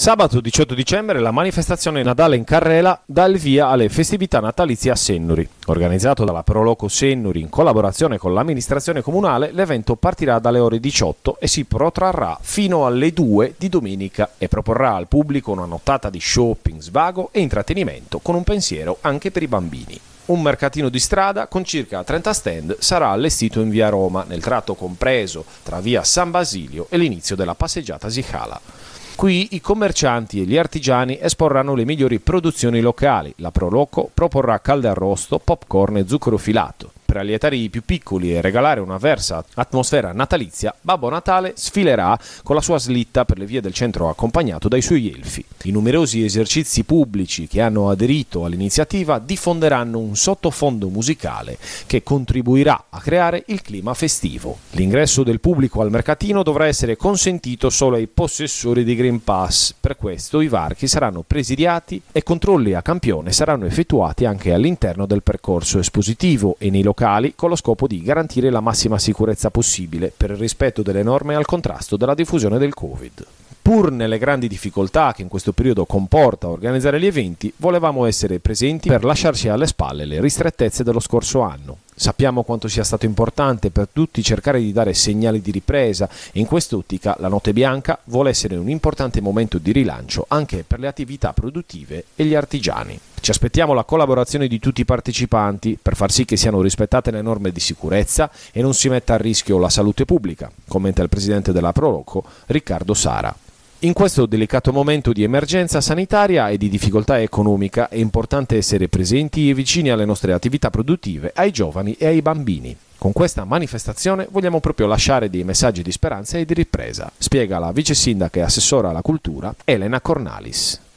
Sabato 18 dicembre la manifestazione Nadale in Carrela dà il via alle festività natalizie a Sennuri. Organizzato dalla Proloco Sennuri in collaborazione con l'amministrazione comunale, l'evento partirà dalle ore 18 e si protrarrà fino alle 2 di domenica e proporrà al pubblico una nottata di shopping, svago e intrattenimento con un pensiero anche per i bambini. Un mercatino di strada con circa 30 stand sarà allestito in via Roma, nel tratto compreso tra via San Basilio e l'inizio della passeggiata Sicala. Qui i commercianti e gli artigiani esporranno le migliori produzioni locali. La Proloco proporrà caldo arrosto, popcorn e zucchero filato per allietare i più piccoli e regalare una versa atmosfera natalizia, Babbo Natale sfilerà con la sua slitta per le vie del centro accompagnato dai suoi elfi. I numerosi esercizi pubblici che hanno aderito all'iniziativa diffonderanno un sottofondo musicale che contribuirà a creare il clima festivo. L'ingresso del pubblico al mercatino dovrà essere consentito solo ai possessori di Green Pass, per questo i varchi saranno presidiati e controlli a campione saranno effettuati anche all'interno del percorso espositivo e nei locali locali con lo scopo di garantire la massima sicurezza possibile per il rispetto delle norme al contrasto della diffusione del Covid. Pur nelle grandi difficoltà che in questo periodo comporta organizzare gli eventi, volevamo essere presenti per lasciarci alle spalle le ristrettezze dello scorso anno Sappiamo quanto sia stato importante per tutti cercare di dare segnali di ripresa e in quest'ottica la Notte Bianca vuole essere un importante momento di rilancio anche per le attività produttive e gli artigiani. Ci aspettiamo la collaborazione di tutti i partecipanti per far sì che siano rispettate le norme di sicurezza e non si metta a rischio la salute pubblica, commenta il presidente della Proloco, Riccardo Sara. In questo delicato momento di emergenza sanitaria e di difficoltà economica è importante essere presenti e vicini alle nostre attività produttive, ai giovani e ai bambini. Con questa manifestazione vogliamo proprio lasciare dei messaggi di speranza e di ripresa, spiega la vice sindaca e assessora alla cultura Elena Cornalis.